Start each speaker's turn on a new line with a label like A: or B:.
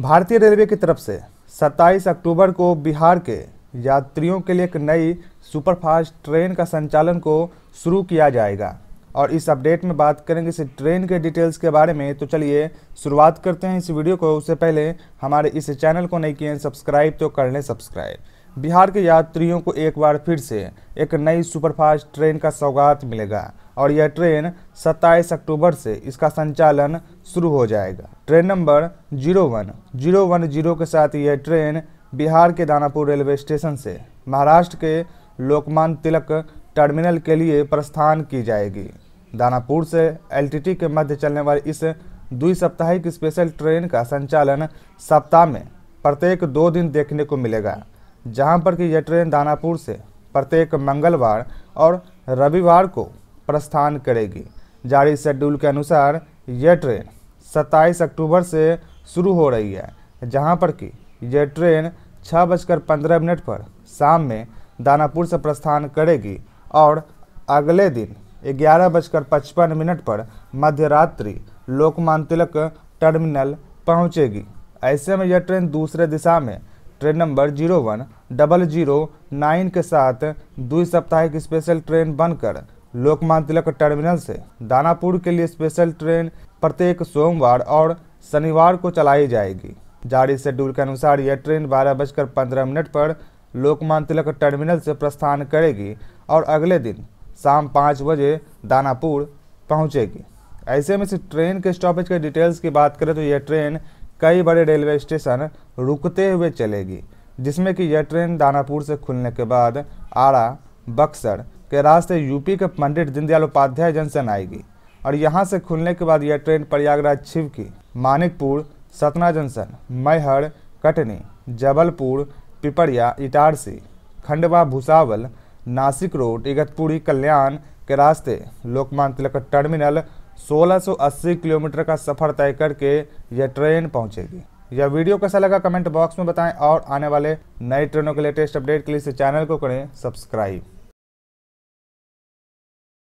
A: भारतीय रेलवे की तरफ से 27 अक्टूबर को बिहार के यात्रियों के लिए एक नई सुपरफास्ट ट्रेन का संचालन को शुरू किया जाएगा और इस अपडेट में बात करेंगे इस ट्रेन के डिटेल्स के बारे में तो चलिए शुरुआत करते हैं इस वीडियो को उससे पहले हमारे इस चैनल को नहीं किए सब्सक्राइब तो कर लें सब्सक्राइब बिहार के यात्रियों को एक बार फिर से एक नई सुपरफास्ट ट्रेन का सौगात मिलेगा और यह ट्रेन 27 अक्टूबर से इसका संचालन शुरू हो जाएगा train number zero one zero one zero के साथ यह ट्रेन बिहार के दानापुर रेलवे स्टेशन से महाराष्ट्र के लोकमान तिलक टर्मिनल के लिए प्रस्थान की जाएगी दानापुर से एल के मध्य चलने वाली इस साप्ताहिक स्पेशल ट्रेन का संचालन सप्ताह में प्रत्येक दो दिन देखने को मिलेगा जहां पर कि यह ट्रेन दानापुर से प्रत्येक मंगलवार और रविवार को प्रस्थान करेगी जारी शेड्यूल के अनुसार यह ट्रेन 27 अक्टूबर से शुरू हो रही है जहां पर कि यह ट्रेन छः बजकर पंद्रह मिनट पर शाम में दानापुर से प्रस्थान करेगी और अगले दिन ग्यारह बजकर पचपन मिनट पर मध्य रात्रि लोकमान तिलक टर्मिनल पहुंचेगी ऐसे में यह ट्रेन दूसरे दिशा में train number zero one double zero nine के साथ द्वि साप्ताहिक स्पेशल ट्रेन बनकर लोकमान तिलक टर्मिनल से दानापुर के लिए स्पेशल ट्रेन प्रत्येक सोमवार और शनिवार को चलाई जाएगी जारी शेड्यूल के अनुसार यह ट्रेन बारह बजकर पंद्रह मिनट पर लोकमान तिलक टर्मिनल से प्रस्थान करेगी और अगले दिन शाम पाँच बजे दानापुर पहुँचेगी ऐसे में से ट्रेन के स्टॉपेज के डिटेल्स की बात करें तो यह ट्रेन कई बड़े रेलवे स्टेशन रुकते हुए चलेगी जिसमें कि यह ट्रेन दानापुर से खुलने के बाद आरा बक्सर के रास्ते यूपी के पंडित दीनदयाल उपाध्याय जंक्शन आएगी और यहाँ से खुलने के बाद यह train Prayagraj Chheoki Manikpur Satna junction Maihar Katni Jabalpur Pipariya Itarsi Khandwa Bhusawal Nashik road Igatpuri Kalyan के रास्ते लोकमान तिलक टर्मिनल 1680 किलोमीटर का सफ़र तय करके यह ट्रेन पहुंचेगी यह वीडियो कैसा लगा कमेंट बॉक्स में बताएं और आने वाले नई ट्रेनों के लेटेस्ट अपडेट के लिए इस चैनल को करें सब्सक्राइब